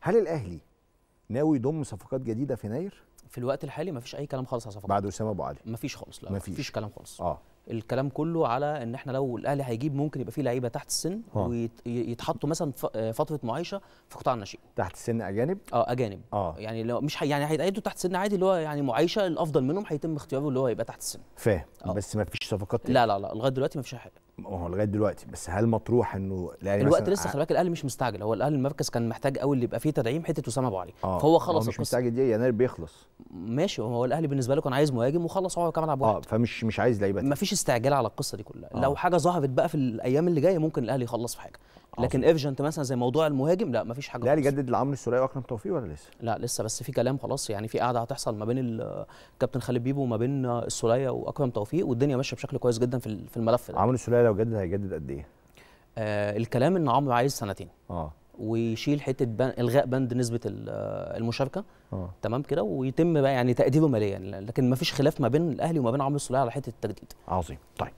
هل الاهلي ناوي يضم صفقات جديده في يناير؟ في الوقت الحالي مفيش اي كلام خالص على صفقات بعد اسامه ابو علي مفيش خالص لا مفيش, مفيش كلام خالص اه الكلام كله على ان احنا لو الاهلي هيجيب ممكن يبقى فيه لعيبه تحت السن آه. ويتحطوا مثلا آه، فتره معايشه في قطاع الناشئين تحت السن اجانب اه اجانب اه يعني لو مش يعني هيتعيدوا تحت السن عادي اللي هو يعني معايشه الافضل منهم هيتم اختياره اللي هو يبقى تحت السن فاهم آه. بس ما فيش صفقات لا لا لا لغايه دلوقتي ما فيش حاجه هو لغايه دلوقتي بس هل مطروح انه الاهلي الوقت لسه خلي بالك الاهلي مش مستعجل هو الاهلي المركز كان محتاج قوي اللي يبقى فيه تدعيم حته اسامه ابو علي آه فهو خلص هو مش مستعجل دي يناير بيخلص ماشي هو الاهلي بالنسبه له كان عايز مهاجم وخلص هو كمان عبد اه فمش مش عايز لعيبه مفيش استعجال على القصه دي كلها آه لو حاجه ظهرت بقى في الايام اللي جايه ممكن الاهلي يخلص في حاجه آه. لكن ايفجنت مثلا زي موضوع المهاجم لا مفيش حاجه الاهلي جدد لعمرو السوري واكرم توفيق ولا لسه لا لسه بس في كلام خلاص يعني في قاعده هتحصل ما بين الكابتن خالد بيبو وما بين السوليه واكرم توفيق والدنيا ماشيه بشكل كويس جدا في الملف ده عمرو السوليه لو جدد هيجدد قد ايه؟ آه الكلام ان عمرو عايز سنتين اه ويشيل حته بن... الغاء بند نسبه المشاركه أوه. تمام كده ويتم بقى يعني تقديره ماليا لكن ما فيش خلاف ما بين الاهلي وما بين عمرو السوليه على حته التجديد عظيم طيب